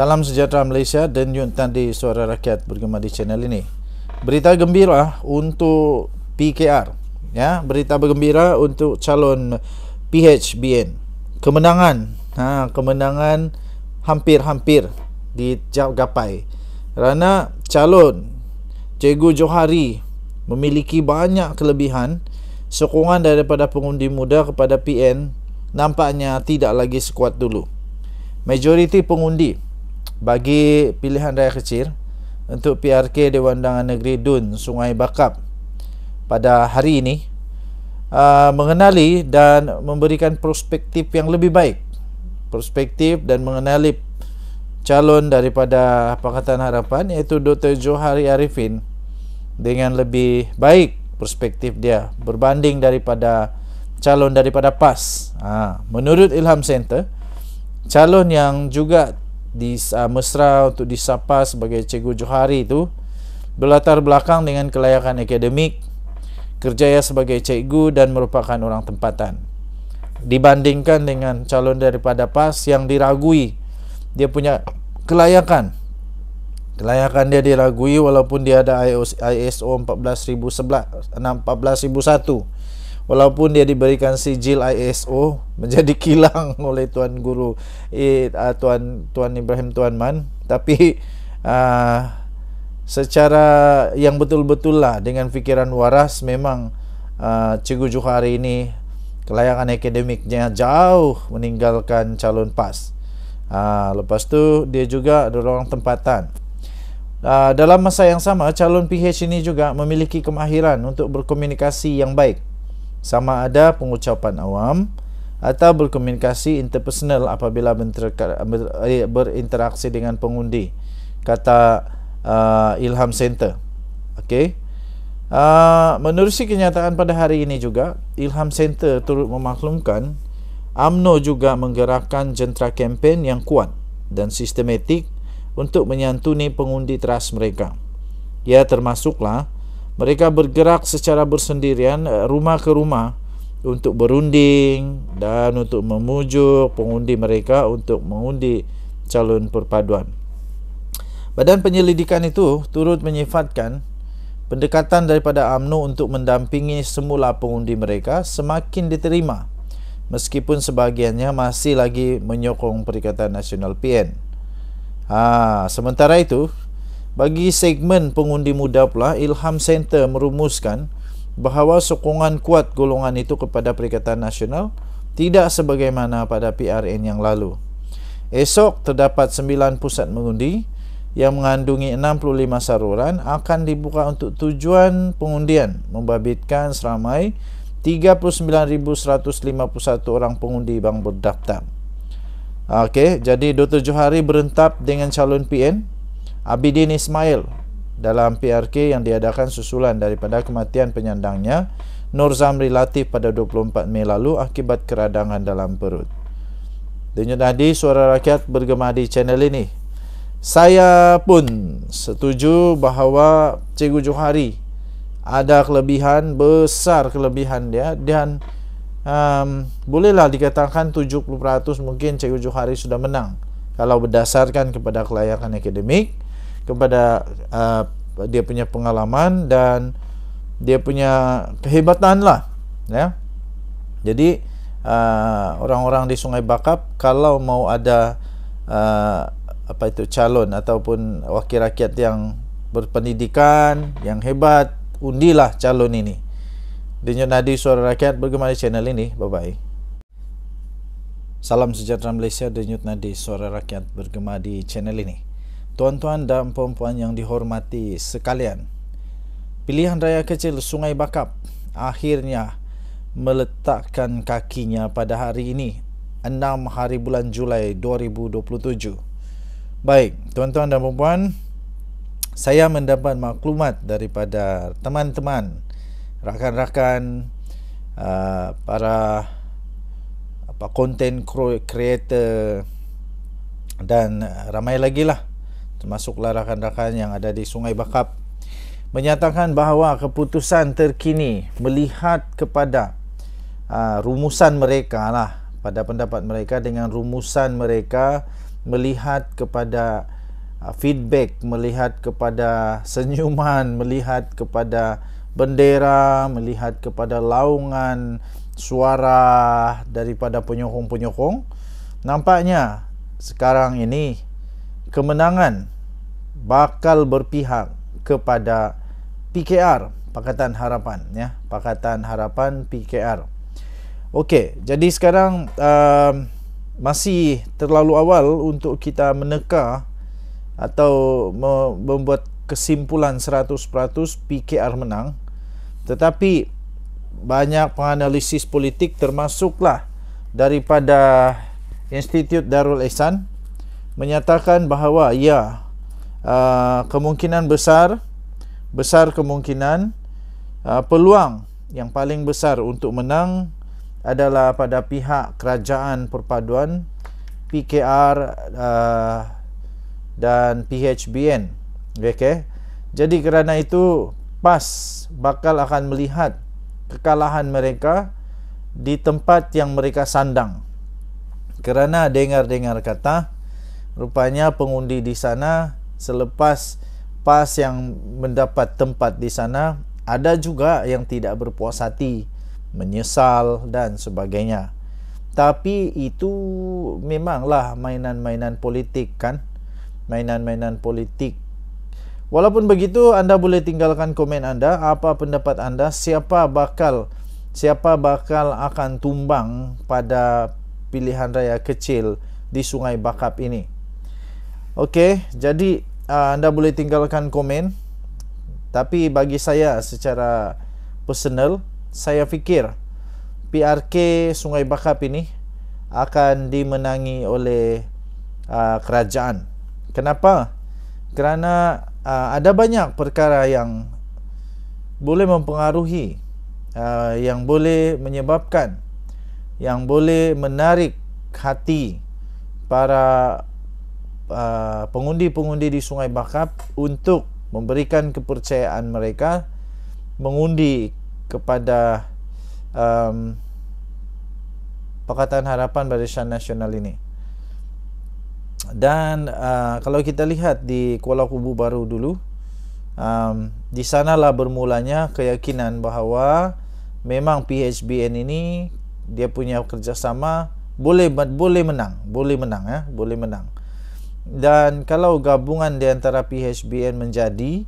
Salam sejahtera Malaysia dan Yun Tan di Suara Rakyat bergema di channel ini. Berita gembira untuk PKR. Ya, berita bergembira untuk calon PHBN. Kemenangan, ha, kemenangan hampir-hampir di Jab Gapai. Kerana calon Cikgu Johari memiliki banyak kelebihan sokongan daripada pengundi muda kepada PN nampaknya tidak lagi sekuat dulu. Majoriti pengundi bagi pilihan raya kecil untuk PRK Dewan Undangan Negeri Dun Sungai Bakap pada hari ini uh, mengenali dan memberikan perspektif yang lebih baik perspektif dan mengenali calon daripada Pakatan Harapan iaitu Dr. Johari Arifin dengan lebih baik perspektif dia berbanding daripada calon daripada PAS. Ha, menurut Ilham Center, calon yang juga di uh, ah, mesra untuk disapa sebagai Cikgu Johari itu berlatar belakang dengan kelayakan akademik kerjaya sebagai cikgu dan merupakan orang tempatan dibandingkan dengan calon daripada PAS yang diragui dia punya kelayakan kelayakan dia diragui walaupun dia ada ISO 14001 14, walaupun dia diberikan sijil ISO menjadi kilang oleh tuan guru eh, ah, tuan tuan Ibrahim tuan Man tapi uh, secara yang betul-betul lah dengan fikiran waras memang uh, cikgu Johari ini kelayakan akademiknya jauh meninggalkan calon PAS. Uh, lepas tu dia juga orang tempatan. Uh, dalam masa yang sama calon PH ini juga memiliki kemahiran untuk berkomunikasi yang baik sama ada pengucapan awam atau berkomunikasi interpersonal apabila berinteraksi eh, dengan pengundi kata uh, Ilham Center. Okey. Uh, menerusi kenyataan pada hari ini juga, Ilham Center turut memaklumkan AMNO juga menggerakkan jentera kempen yang kuat dan sistematik untuk menyantuni pengundi teras mereka. Ya termasuklah mereka bergerak secara bersendirian eh, rumah ke rumah untuk berunding dan untuk memujuk pengundi mereka untuk mengundi calon perpaduan. Badan penyelidikan itu turut menyifatkan pendekatan daripada AMNO untuk mendampingi semula pengundi mereka semakin diterima meskipun sebagiannya masih lagi menyokong Perikatan Nasional PN. Ha, ah, sementara itu, bagi segmen pengundi muda pula, Ilham Center merumuskan bahawa sokongan kuat golongan itu kepada Perikatan Nasional tidak sebagaimana pada PRN yang lalu. Esok terdapat 9 pusat mengundi yang mengandungi 65 saruran akan dibuka untuk tujuan pengundian membabitkan seramai 39,151 orang pengundi bang berdaftar. Okey, jadi Dr. Johari berentap dengan calon PN Abidin Ismail dalam PRK yang diadakan susulan daripada kematian penyandangnya Nur Zamri Latif pada 24 Mei lalu akibat keradangan dalam perut. Denyut tadi suara rakyat bergema di channel ini. Saya pun setuju bahawa Cikgu Johari ada kelebihan, besar kelebihan dia dan um, bolehlah dikatakan 70% mungkin Cikgu Johari sudah menang kalau berdasarkan kepada kelayakan akademik kepada uh, dia punya pengalaman dan dia punya kehebatan lah ya jadi uh, orang-orang di Sungai Bakap kalau mau ada uh, apa itu calon ataupun wakil rakyat yang berpendidikan yang hebat undilah calon ini Denyut Nadi Suara Rakyat di channel ini bye bye Salam sejahtera Malaysia Denyut Nadi Suara Rakyat bergema di channel ini Tuan-tuan dan puan-puan yang dihormati sekalian Pilihan raya kecil Sungai Bakap akhirnya meletakkan kakinya pada hari ini 6 hari bulan Julai 2027 Baik, tuan-tuan dan puan-puan Saya mendapat maklumat daripada teman-teman Rakan-rakan uh, Para apa, content creator dan ramai lagi lah termasuklah rakan-rakan yang ada di Sungai Bakap menyatakan bahawa keputusan terkini melihat kepada uh, rumusan mereka lah pada pendapat mereka dengan rumusan mereka melihat kepada uh, feedback melihat kepada senyuman melihat kepada bendera melihat kepada laungan suara daripada penyokong-penyokong nampaknya sekarang ini kemenangan bakal berpihak kepada PKR Pakatan Harapan ya Pakatan Harapan PKR okey jadi sekarang uh, masih terlalu awal untuk kita meneka atau membuat kesimpulan 100% PKR menang tetapi banyak penganalisis politik termasuklah daripada Institut Darul Ehsan menyatakan bahawa ya uh, kemungkinan besar besar kemungkinan uh, peluang yang paling besar untuk menang adalah pada pihak kerajaan perpaduan PKR uh, dan PHBN okay? jadi kerana itu PAS bakal akan melihat kekalahan mereka di tempat yang mereka sandang kerana dengar-dengar kata rupanya pengundi di sana selepas PAS yang mendapat tempat di sana ada juga yang tidak berpuas hati, menyesal dan sebagainya. Tapi itu memanglah mainan-mainan politik kan? Mainan-mainan politik. Walaupun begitu anda boleh tinggalkan komen anda apa pendapat anda siapa bakal siapa bakal akan tumbang pada pilihan raya kecil di Sungai Bakap ini. Okey, jadi uh, anda boleh tinggalkan komen. Tapi bagi saya secara personal, saya fikir PRK Sungai Bakap ini akan dimenangi oleh uh, kerajaan. Kenapa? Kerana uh, ada banyak perkara yang boleh mempengaruhi uh, yang boleh menyebabkan yang boleh menarik hati para Uh, pengundi-pengundi di Sungai Bakap untuk memberikan kepercayaan mereka mengundi kepada um, Pakatan Harapan Barisan Nasional ini. Dan uh, kalau kita lihat di Kuala Kubu Baru dulu, um, di sanalah bermulanya keyakinan bahawa memang PHBN ini dia punya kerjasama boleh boleh menang, boleh menang ya, boleh menang dan kalau gabungan di antara PHBN menjadi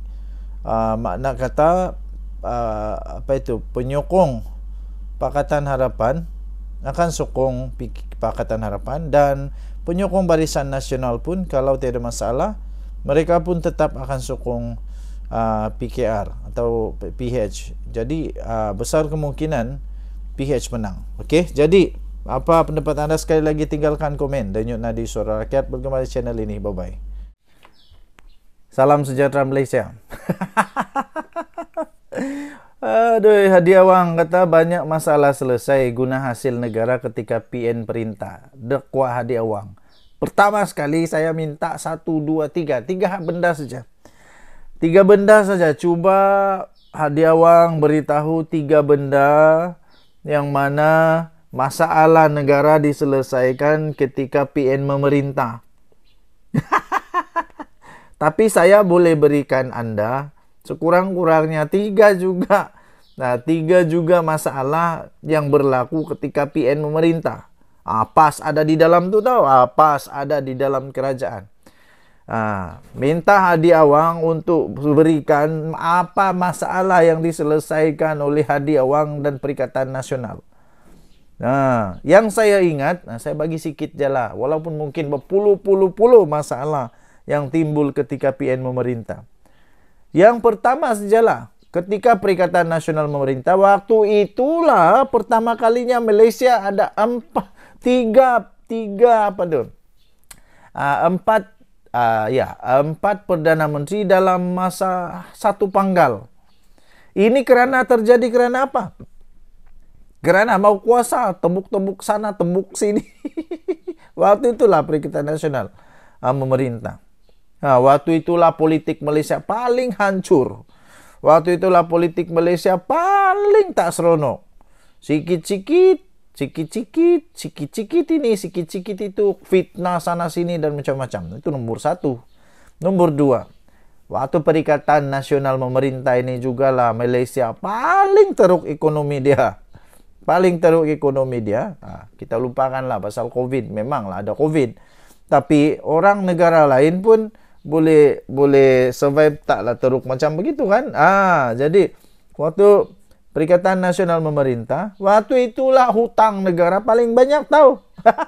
uh, makna kata uh, apa itu penyokong Pakatan Harapan akan sokong Pakatan Harapan dan penyokong Barisan Nasional pun kalau tiada masalah mereka pun tetap akan sokong uh, PKR atau PH. Jadi uh, besar kemungkinan PH menang. Okey, jadi apa pendapat anda sekali lagi tinggalkan komen dan Denyut Nadi Suara Rakyat Berjumpa di channel ini Bye bye Salam sejahtera Malaysia Aduh hadiah wang kata banyak masalah selesai guna hasil negara ketika PN perintah Dekwa hadiah wang Pertama sekali saya minta satu dua tiga Tiga benda saja Tiga benda saja Cuba hadiah wang beritahu tiga benda Yang mana masalah negara diselesaikan ketika PN memerintah. Tapi saya boleh berikan anda sekurang-kurangnya tiga juga, nah tiga juga masalah yang berlaku ketika PN memerintah. Apas ah, ada di dalam tu tau? Apas ah, ada di dalam kerajaan? Nah, minta Hadi Awang untuk berikan apa masalah yang diselesaikan oleh Hadi Awang dan Perikatan Nasional. Nah, yang saya ingat, nah, saya bagi sikit je lah. Walaupun mungkin berpuluh-puluh-puluh masalah yang timbul ketika PN memerintah. Yang pertama sejalah, ketika Perikatan Nasional memerintah, waktu itulah pertama kalinya Malaysia ada empat, tiga, tiga apa tu? Uh, empat, uh, ya, empat Perdana Menteri dalam masa satu panggal. Ini kerana terjadi kerana apa? Apa? Gerana mau kuasa, tembuk-tembuk sana, tembuk sini. waktu itulah Perikatan Nasional uh, memerintah. Nah, waktu itulah politik Malaysia paling hancur. Waktu itulah politik Malaysia paling tak serono. Sikit-sikit, sikit-sikit, sikit-sikit ini, sikit-sikit itu, fitnah sana sini dan macam-macam. Itu nomor satu. Nomor dua, Waktu Perikatan Nasional memerintah ini juga lah Malaysia paling teruk ekonomi dia. paling teruk ekonomi dia. Ha, kita lupakanlah pasal COVID. Memanglah ada COVID. Tapi orang negara lain pun boleh boleh survive taklah teruk macam begitu kan. Ah, jadi waktu Perikatan Nasional Memerintah, waktu itulah hutang negara paling banyak tahu.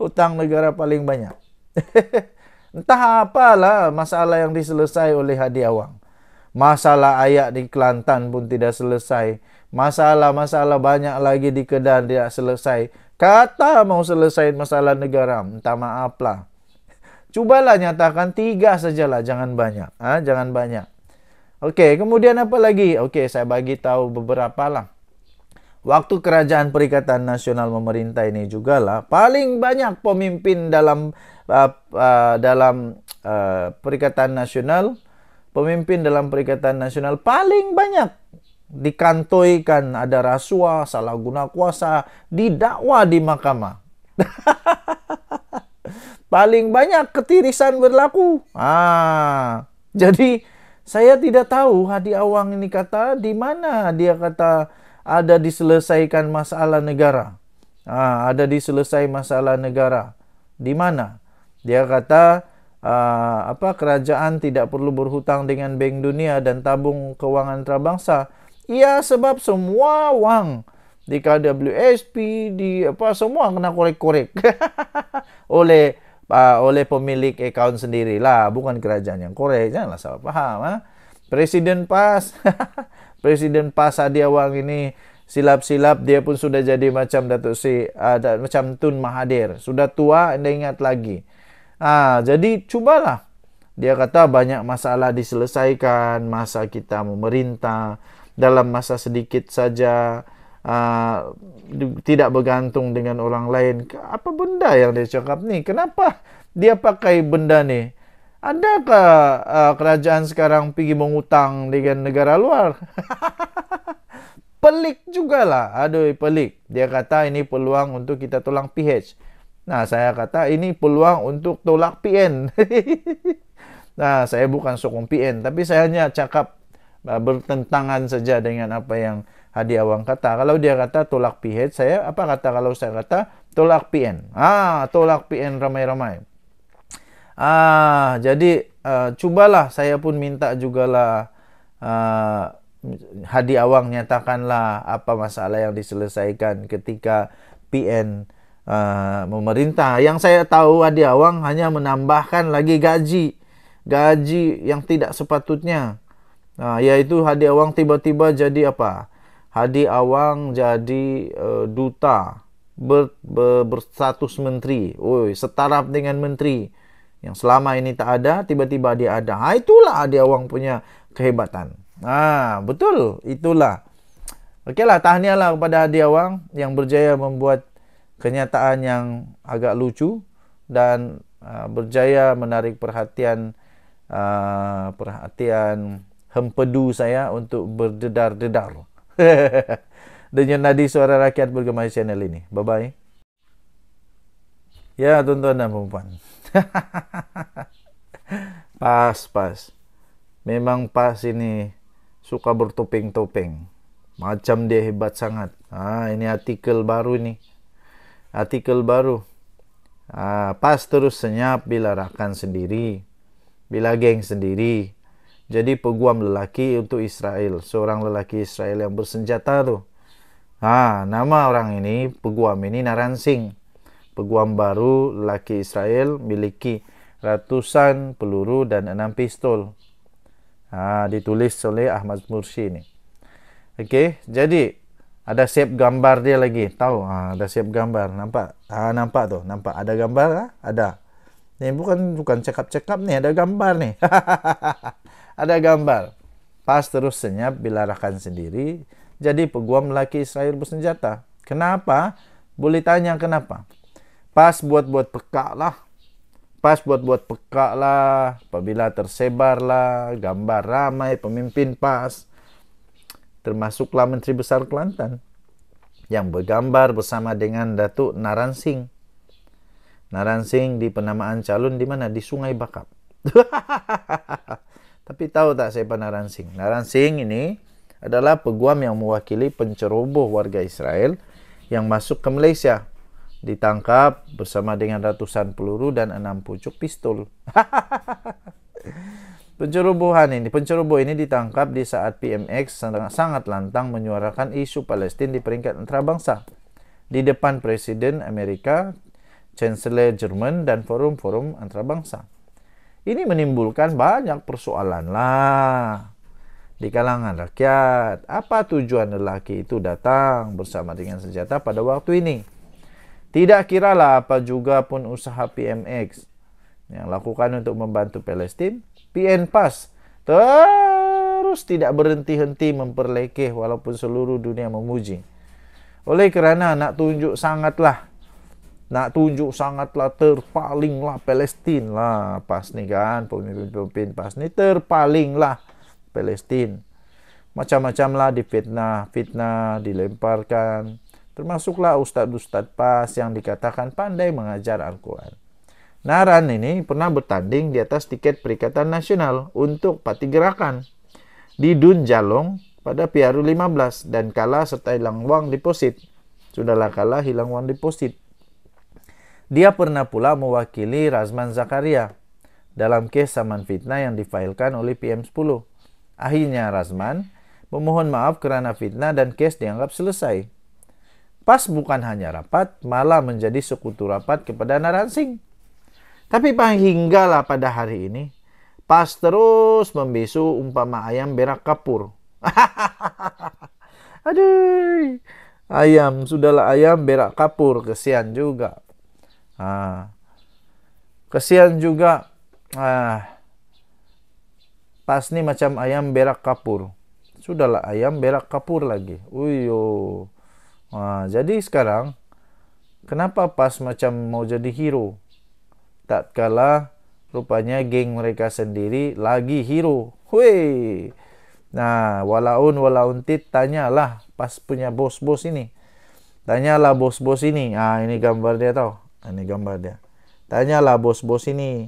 hutang negara paling banyak. Entah apalah masalah yang diselesaikan oleh Hadi Awang. Masalah ayak di Kelantan pun tidak selesai masalah-masalah banyak lagi di Kedah dia selesai. Kata mau selesai masalah negara, minta maaflah. Cubalah nyatakan tiga sajalah, jangan banyak. Ha? jangan banyak. Okey, kemudian apa lagi? Okey, saya bagi tahu beberapa lah. Waktu Kerajaan Perikatan Nasional memerintah ini juga lah. paling banyak pemimpin dalam uh, uh, dalam uh, Perikatan Nasional, pemimpin dalam Perikatan Nasional paling banyak dikantoikan ada rasuah, salah guna kuasa, didakwa di mahkamah. Paling banyak ketirisan berlaku. Ah, jadi saya tidak tahu Hadi Awang ini kata di mana dia kata ada diselesaikan masalah negara. Ah, ada diselesai masalah negara. Di mana? Dia kata Uh, apa kerajaan tidak perlu berhutang dengan bank dunia dan tabung keuangan antarabangsa ia sebab semua wang di KWSP di apa semua kena korek-korek oleh uh, oleh pemilik akaun sendirilah bukan kerajaan yang korek janganlah salah faham ha? presiden pas presiden pas dia wang ini silap-silap dia pun sudah jadi macam Datuk Si ada ah, uh, macam Tun Mahadir sudah tua anda ingat lagi ah uh, jadi cubalah dia kata banyak masalah diselesaikan masa kita memerintah dalam masa sedikit saja uh, tidak bergantung dengan orang lain apa benda yang dia cakap ni kenapa dia pakai benda ni adakah uh, kerajaan sekarang pergi mengutang dengan negara luar pelik juga lah. aduh pelik dia kata ini peluang untuk kita tolak PH nah saya kata ini peluang untuk tolak PN nah saya bukan sokong PN tapi saya hanya cakap Ah, bertentangan saja dengan apa yang Hadi Awang kata. Kalau dia kata tolak PH, saya apa kata kalau saya kata tolak PN? Ah, tolak PN ramai-ramai. Ah, jadi uh, cubalah saya pun minta jugalah uh, Hadi Awang nyatakanlah apa masalah yang diselesaikan ketika PN uh, memerintah. Yang saya tahu Hadi Awang hanya menambahkan lagi gaji gaji yang tidak sepatutnya. Ha, iaitu hadir awang tiba-tiba jadi apa? Hadir awang jadi uh, duta ber, ber, berstatus menteri. Oi, setaraf dengan menteri yang selama ini tak ada, tiba-tiba dia ada. Ha, itulah hadir awang punya kehebatan. Ha, betul, itulah. Okeylah, tahniahlah kepada hadir awang yang berjaya membuat kenyataan yang agak lucu dan uh, berjaya menarik perhatian uh, perhatian hempedu saya untuk berdedar-dedar. dengan nadi suara rakyat bergemar channel ini. Bye-bye. Ya, tuan-tuan dan perempuan. pas, pas. Memang pas ini suka bertopeng-topeng. Macam dia hebat sangat. Ah, ini artikel baru ini. Artikel baru. Ah, pas terus senyap bila rakan sendiri. Bila geng sendiri jadi peguam lelaki untuk Israel. Seorang lelaki Israel yang bersenjata tu. Ha, nama orang ini, peguam ini Naransing. Peguam baru lelaki Israel miliki ratusan peluru dan enam pistol. Ha, ditulis oleh Ahmad Mursi ni. Okey, jadi ada siap gambar dia lagi. Tahu, ha, ada siap gambar. Nampak? Ha, nampak tu, nampak. Ada gambar? Ha? Ada. Ini bukan bukan cekap-cekap ni, ada gambar ni. ada gambar. Pas terus senyap bilarakan sendiri, jadi peguam laki Israel bersenjata. Kenapa? Boleh tanya kenapa? Pas buat-buat pekak lah. Pas buat-buat pekak lah. Apabila tersebar lah. Gambar ramai pemimpin pas. Termasuklah Menteri Besar Kelantan. Yang bergambar bersama dengan Datuk Naran Singh. di penamaan calon di mana? Di Sungai Bakap. Tapi tahu tak siapa Naransing? Naransing ini adalah peguam yang mewakili penceroboh warga Israel yang masuk ke Malaysia. Ditangkap bersama dengan ratusan peluru dan enam pucuk pistol. Pencerobohan ini, penceroboh ini ditangkap di saat PMX sangat lantang menyuarakan isu Palestin di peringkat antarabangsa. Di depan Presiden Amerika, Chancellor Jerman, dan forum-forum antarabangsa. Ini menimbulkan banyak persoalan lah di kalangan rakyat. Apa tujuan lelaki itu datang bersama dengan senjata pada waktu ini? Tidak kiralah apa juga pun usaha PMX yang lakukan untuk membantu Palestin, PN PAS terus tidak berhenti-henti memperlekeh walaupun seluruh dunia memuji. Oleh kerana nak tunjuk sangatlah nak tunjuk sangatlah terpalinglah Palestin lah pas ni kan pemimpin-pemimpin pas ni terpalinglah Palestin macam-macam lah difitnah fitnah dilemparkan termasuklah ustaz-ustaz pas yang dikatakan pandai mengajar Al-Quran Naran ini pernah bertanding di atas tiket Perikatan Nasional untuk Parti Gerakan di Dun Jalong pada Piaru 15 dan kalah serta hilang wang deposit. Sudahlah kalah hilang wang deposit. Dia pernah pula mewakili Razman Zakaria dalam kes saman fitnah yang difailkan oleh PM10. Akhirnya Razman memohon maaf kerana fitnah dan kes dianggap selesai. PAS bukan hanya rapat, malah menjadi sekutu rapat kepada Naransing. Tapi hinggalah pada hari ini, PAS terus membisu umpama ayam berak kapur. Aduh, ayam, sudahlah ayam berak kapur, kesian juga. Ha. Kesian juga ah. Pas ni macam ayam berak kapur. Sudahlah ayam berak kapur lagi. Uyo. Ha, jadi sekarang kenapa pas macam mau jadi hero? Tak kalah. rupanya geng mereka sendiri lagi hero. Hui. Nah, walaun walaun tit tanyalah pas punya bos-bos ini. Tanyalah bos-bos ini. Ah ini gambar dia tau. Ini ah, gambar dia. Tanyalah bos-bos ini.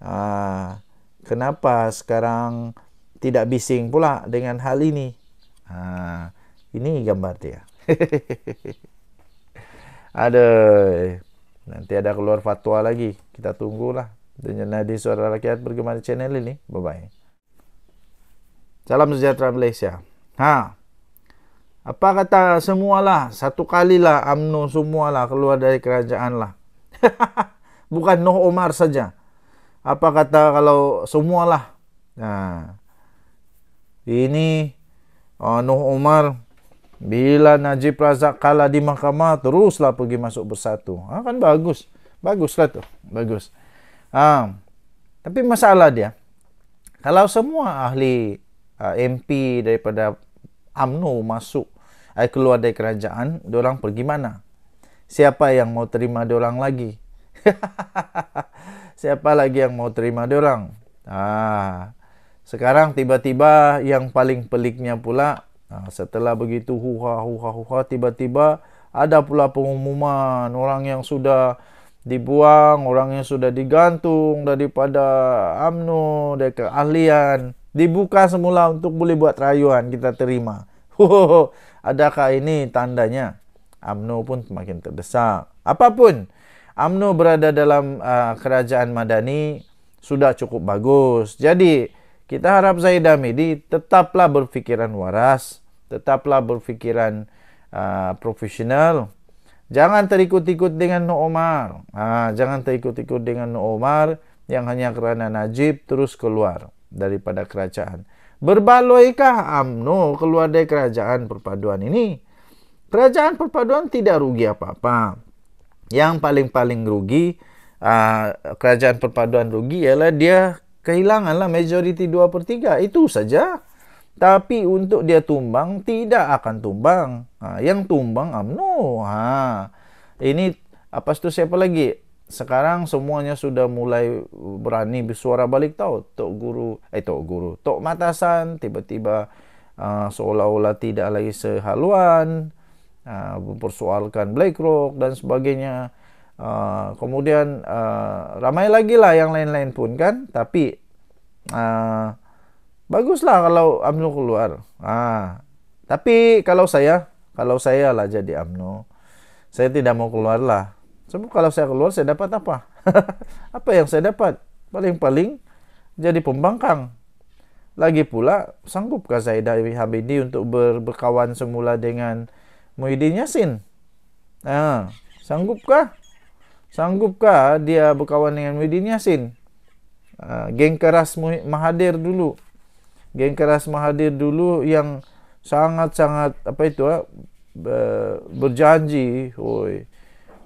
Ah, kenapa sekarang tidak bising pula dengan hal ini? Ah, ini gambar dia. Ada Nanti ada keluar fatwa lagi. Kita tunggulah. Dengan Nadi Suara Rakyat di channel ini. Bye-bye. Salam sejahtera Malaysia. Ha. Apa kata semualah. Satu kalilah UMNO semualah keluar dari kerajaan lah. Bukan Noh Omar saja. Apa kata kalau semualah. Nah. Ha. Ini uh, Noh Omar bila Najib Razak kalah di mahkamah teruslah pergi masuk bersatu. Ha, kan bagus. Baguslah tu. Bagus. Ha. Tapi masalah dia kalau semua ahli uh, ha, MP daripada AMNO masuk ai eh, keluar dari kerajaan, dia orang pergi mana? siapa yang mau terima dorang lagi? siapa lagi yang mau terima dorang? Ah. Sekarang tiba-tiba yang paling peliknya pula ah, setelah begitu huha huha huha tiba-tiba ada pula pengumuman orang yang sudah dibuang, orang yang sudah digantung daripada amnu, dari keahlian dibuka semula untuk boleh buat rayuan kita terima. Adakah ini tandanya? UMNO pun semakin terdesak. Apapun, UMNO berada dalam uh, kerajaan Madani sudah cukup bagus. Jadi, kita harap Zaid Hamidi tetaplah berfikiran waras, tetaplah berfikiran uh, profesional. Jangan terikut-ikut dengan No Omar. Uh, jangan terikut-ikut dengan No Omar yang hanya kerana Najib terus keluar daripada kerajaan. Berbaloikah UMNO keluar dari kerajaan perpaduan ini? kerajaan perpaduan tidak rugi apa-apa. Yang paling-paling rugi uh, kerajaan perpaduan rugi ialah dia kehilanganlah majoriti 2/3. Itu saja. Tapi untuk dia tumbang tidak akan tumbang. Ha, yang tumbang UMNO. Ha. Ini apa itu siapa lagi? Sekarang semuanya sudah mulai berani bersuara balik tahu. Tok guru, eh tok guru, tok matasan tiba-tiba uh, seolah-olah tidak lagi sehaluan. Ah, mempersoalkan BlackRock dan sebagainya. Uh, kemudian uh, ramai lagi lah yang lain-lain pun kan. Tapi uh, baguslah kalau UMNO keluar. Uh, tapi kalau saya, kalau saya lah jadi UMNO, saya tidak mau keluar lah. Sebab kalau saya keluar, saya dapat apa? apa yang saya dapat? Paling-paling jadi pembangkang. Lagi pula, sanggupkah saya dari HBD untuk ber berkawan semula dengan... Muhyiddin Yassin. Ha, sanggupkah? Sanggupkah dia berkawan dengan Muhyiddin Yassin? Ha, geng keras mahadir dulu. Geng keras mahadir dulu yang sangat-sangat apa itu ha? berjanji, oi,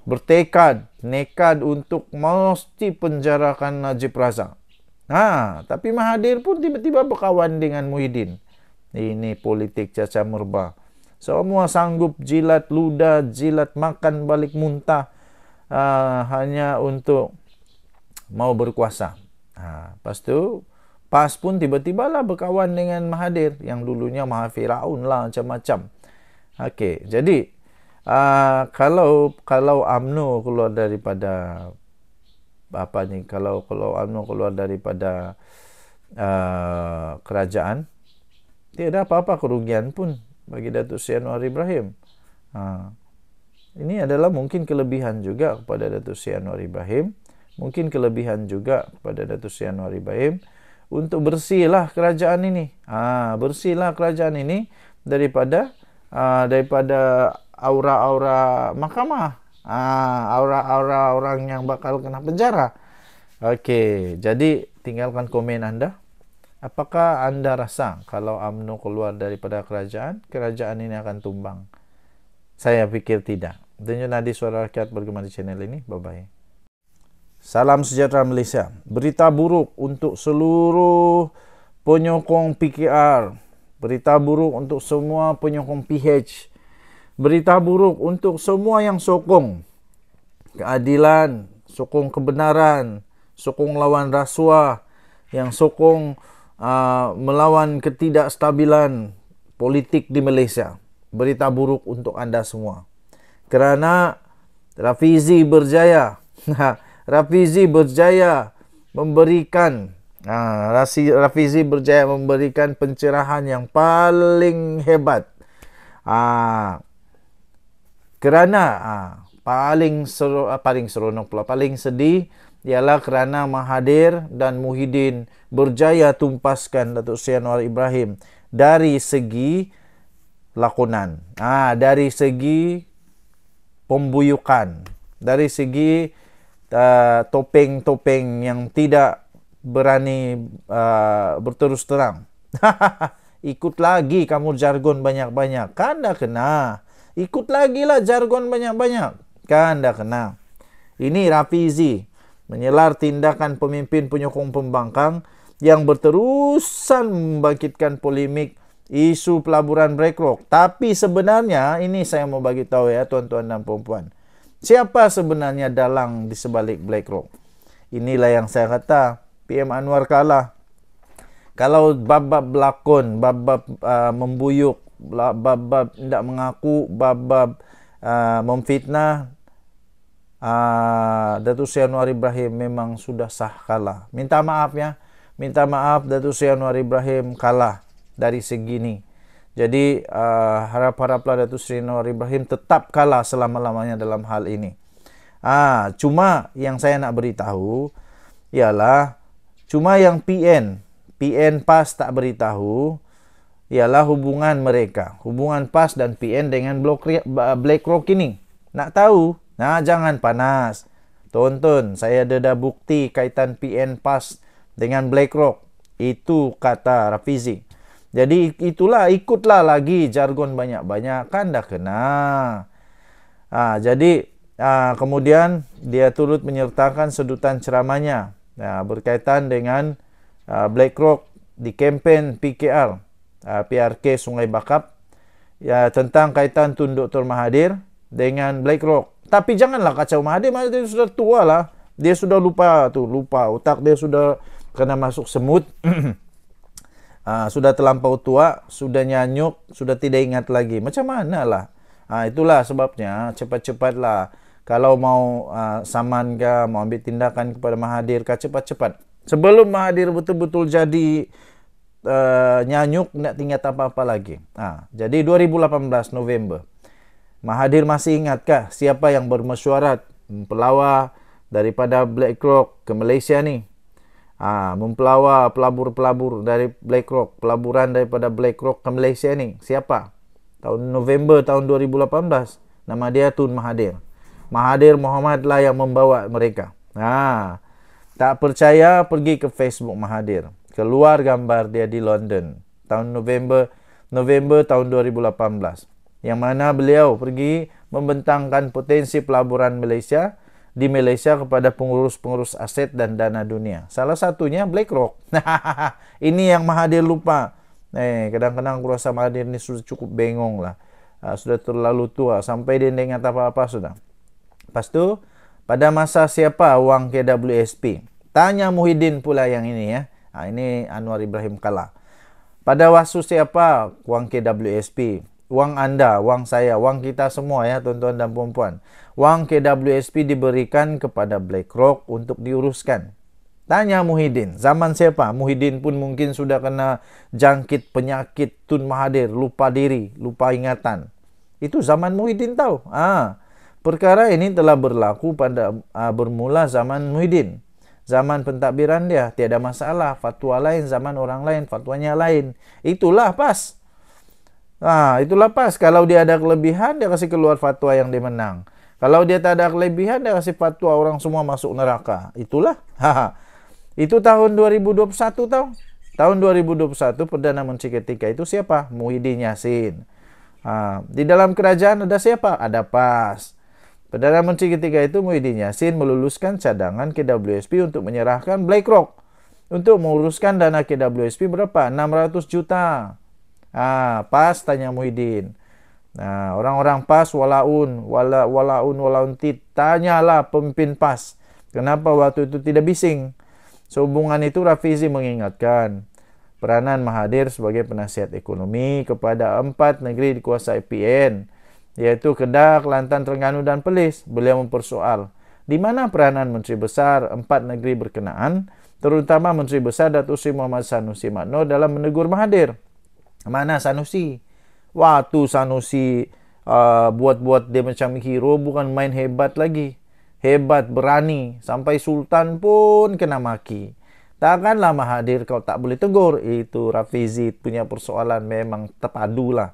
bertekad, nekad untuk mesti penjarakan Najib Razak. Ha, tapi mahadir pun tiba-tiba berkawan dengan Muhyiddin. Ini politik caca merbah. Semua sanggup jilat luda, jilat makan balik muntah uh, hanya untuk mau berkuasa. Ha, lepas tu, PAS pun tiba-tiba lah berkawan dengan Mahadir yang dulunya Mahafiraun lah macam-macam. Okey, jadi uh, kalau kalau Amnu keluar daripada apa ni kalau kalau Amnu keluar daripada uh, kerajaan tiada apa-apa kerugian pun bagi Datuk Sri Anwar Ibrahim. Ha. Ini adalah mungkin kelebihan juga kepada Datuk Sri Anwar Ibrahim. Mungkin kelebihan juga kepada Datuk Sri Anwar Ibrahim untuk bersihlah kerajaan ini. Ha, bersihlah kerajaan ini daripada ha, daripada aura-aura mahkamah. Ha, aura-aura orang yang bakal kena penjara. Okey, jadi tinggalkan komen anda. Apakah anda rasa kalau UMNO keluar daripada kerajaan, kerajaan ini akan tumbang? Saya fikir tidak. Dengan nadi suara rakyat bagaimana di channel ini. Bye-bye. Salam sejahtera Malaysia. Berita buruk untuk seluruh penyokong PKR. Berita buruk untuk semua penyokong PH. Berita buruk untuk semua yang sokong. Keadilan, sokong kebenaran, sokong lawan rasuah, yang sokong uh, melawan ketidakstabilan politik di Malaysia. Berita buruk untuk anda semua. Kerana Rafizi berjaya. Rafizi berjaya memberikan uh, Rafizi berjaya memberikan pencerahan yang paling hebat. Uh, kerana uh, paling seru, uh, paling seronok pula paling sedih ialah kerana Mahadir dan Muhyiddin berjaya tumpaskan Datuk Seri Anwar Ibrahim dari segi lakonan. Ah, ha, dari segi pembuyukan, dari segi topeng-topeng uh, yang tidak berani uh, berterus terang. Ikut lagi kamu jargon banyak-banyak. Kan dah kena. Ikut lagi lah jargon banyak-banyak. Kan dah kena. Ini Rafizi menyelar tindakan pemimpin penyokong pembangkang yang berterusan membangkitkan polemik isu pelaburan BlackRock. Tapi sebenarnya ini saya mau bagi tahu ya tuan-tuan dan puan-puan. Siapa sebenarnya dalang di sebalik BlackRock? Inilah yang saya kata PM Anwar kalah. Kalau bab-bab belakon, bab uh, membuyuk, bab tidak mengaku, bab uh, memfitnah, Ah, Datu Sri Ibrahim memang sudah sah kalah. Minta maaf ya. Minta maaf Datu Sri Ibrahim kalah dari segini. Jadi uh, harap-haraplah Datuk Sri Anwar Ibrahim tetap kalah selama-lamanya dalam hal ini. Ah, cuma yang saya nak beritahu ialah cuma yang PN, PN PAS tak beritahu ialah hubungan mereka, hubungan PAS dan PN dengan BlackRock ini. Nak tahu Nah, jangan panas. Tonton, saya ada dah bukti kaitan PN Pass dengan BlackRock. Itu kata Rafizi. Jadi itulah ikutlah lagi jargon banyak-banyak kan dah kena. Ha, ah, jadi ha, kemudian dia turut menyertakan sedutan ceramahnya ha, berkaitan dengan ha, BlackRock di kempen PKR ha, PRK Sungai Bakap ya, tentang kaitan Tun Dr Mahathir dengan BlackRock tapi janganlah kacau Mahathir. Mahathir sudah tua lah. Dia sudah lupa tu, lupa otak dia sudah kena masuk semut. ha, sudah terlampau tua, sudah nyanyuk, sudah tidak ingat lagi. Macam mana lah? Ha, itulah sebabnya cepat-cepatlah kalau mau ha, saman ke, mau ambil tindakan kepada Mahathir, ke, cepat-cepat. Sebelum Mahathir betul-betul jadi uh, nyanyuk, nak tinggal apa-apa lagi. Ha, jadi 2018 November. Mahadir masih ingatkah siapa yang bermesyuarat pelawa daripada Black Rock ke Malaysia ni? Ha, mempelawa pelabur-pelabur dari Black Rock pelaburan daripada Black Rock ke Malaysia ni. Siapa? Tahun November tahun 2018, nama dia Tun Mahadir. Mahadir Muhammad lah yang membawa mereka. Ha, tak percaya, pergi ke Facebook Mahadir Keluar gambar dia di London. Tahun November November tahun 2018 yang mana beliau pergi membentangkan potensi pelaburan Malaysia di Malaysia kepada pengurus-pengurus aset dan dana dunia. Salah satunya BlackRock. ini yang Mahathir lupa. Eh, kadang-kadang aku rasa Mahathir ini sudah cukup bengong lah. Uh, sudah terlalu tua. Sampai dia ingat apa-apa sudah. Lepas tu, pada masa siapa uang KWSP? Tanya Muhyiddin pula yang ini ya. Ha, ini Anwar Ibrahim kalah. Pada wasu siapa uang KWSP? wang anda, wang saya, wang kita semua ya tuan-tuan dan puan-puan. Wang KWSP diberikan kepada BlackRock untuk diuruskan. Tanya Muhyiddin, zaman siapa? Muhyiddin pun mungkin sudah kena jangkit penyakit Tun Mahathir, lupa diri, lupa ingatan. Itu zaman Muhyiddin tahu. Ah, perkara ini telah berlaku pada ah, bermula zaman Muhyiddin. Zaman pentadbiran dia tiada masalah, fatwa lain zaman orang lain, fatwanya lain. Itulah pas. Nah, ha, itulah PAS. Kalau dia ada kelebihan, dia kasih keluar fatwa yang dia menang. Kalau dia tak ada kelebihan, dia kasih fatwa orang semua masuk neraka. Itulah. Ha, ha. itu tahun 2021 tau. Tahun 2021, Perdana Menteri ketika itu siapa? Muhyiddin Yassin. Nah, di dalam kerajaan ada siapa? Ada PAS. Perdana Menteri ketika itu Muhyiddin Yassin meluluskan cadangan KWSP untuk menyerahkan BlackRock. Untuk menguruskan dana KWSP berapa? 600 juta. Ah, pas tanya Muhyiddin. Nah, ha, orang-orang pas walaun, wala walaun walauntit, tanyalah pemimpin pas. Kenapa waktu itu tidak bising? Sehubungan itu Rafizi mengingatkan peranan Mahadir sebagai penasihat ekonomi kepada empat negeri dikuasai PN yaitu Kedah, Kelantan, Terengganu dan Perlis. Beliau mempersoal di mana peranan Menteri Besar empat negeri berkenaan, terutama Menteri Besar Datuk Seri Muhammad Sanusi Makno dalam menegur Mahadir. Mana Sanusi? Wah tu Sanusi uh, buat-buat uh, dia macam hero bukan main hebat lagi. Hebat, berani. Sampai Sultan pun kena maki. Takkanlah Mahathir kau tak boleh tegur. Itu Rafizi punya persoalan memang terpadu lah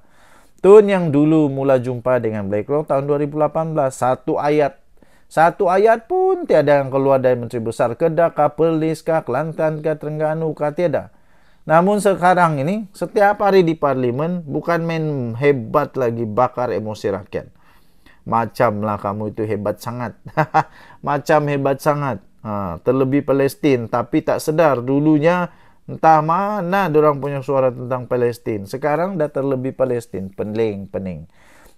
Tun yang dulu mula jumpa dengan Black Rock tahun 2018. Satu ayat. Satu ayat pun tiada yang keluar dari Menteri Besar Kedah, Kapelis, Kelantan, Terengganu, tiada. tidak Namun sekarang ini setiap hari di parlimen bukan main hebat lagi bakar emosi rakyat. macam lah kamu itu hebat sangat. Macam hebat sangat. Ha, terlebih Palestin tapi tak sedar dulunya entah mana orang punya suara tentang Palestin. Sekarang dah terlebih Palestin, pening-pening.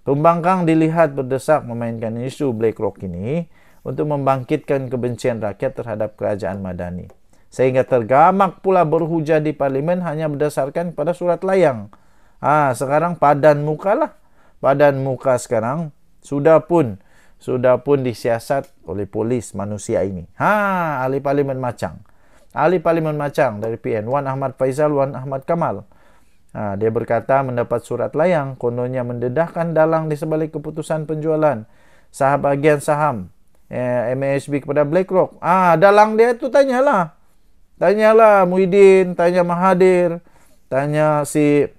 Pembangkang dilihat berdesak memainkan isu black rock ini untuk membangkitkan kebencian rakyat terhadap kerajaan Madani sehingga tergamak pula berhujah di parlimen hanya berdasarkan pada surat layang. Ah, sekarang padan muka lah, Padan muka sekarang sudah pun sudah pun disiasat oleh polis manusia ini. Ha, ahli parlimen macam. Ahli parlimen macam dari PN Wan Ahmad Faizal Wan Ahmad Kamal. Ha, dia berkata mendapat surat layang kononnya mendedahkan dalang di sebalik keputusan penjualan sahabagian saham eh, MASB kepada BlackRock. Ah, dalang dia itu tanyalah. Tanyalah Muhyiddin, tanya Mahadir, tanya si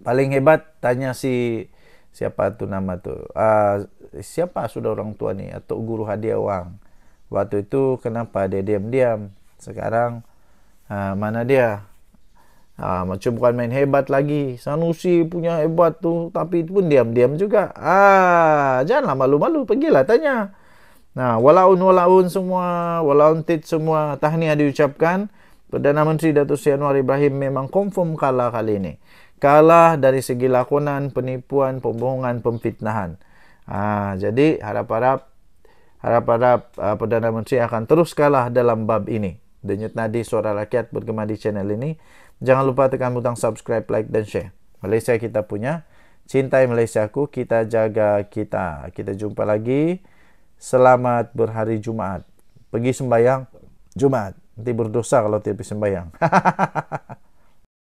paling hebat, tanya si siapa tu nama tu. Uh, siapa sudah orang tua ni? atau ah, Guru Hadiah Wang. Waktu itu kenapa dia diam-diam? Sekarang uh, mana dia? Ah, macam bukan main hebat lagi. Sanusi punya hebat tu, tapi itu pun diam-diam juga. Ah, janganlah malu-malu, pergilah tanya. Nah, walaun-walaun semua, walaun tit semua, tahniah diucapkan. Perdana Menteri Datuk Seri Anwar Ibrahim memang confirm kalah kali ini. Kalah dari segi lakonan, penipuan, pembohongan, pemfitnahan. Ah, jadi harap-harap harap-harap uh, Perdana Menteri akan terus kalah dalam bab ini. Denyut nadi suara rakyat bergema di channel ini. Jangan lupa tekan butang subscribe, like dan share. Malaysia kita punya. Cintai Malaysia ku, kita jaga kita. Kita jumpa lagi selamat berhari Jumaat. Pergi sembahyang Jumaat. Nanti berdosa kalau tidak pergi sembahyang.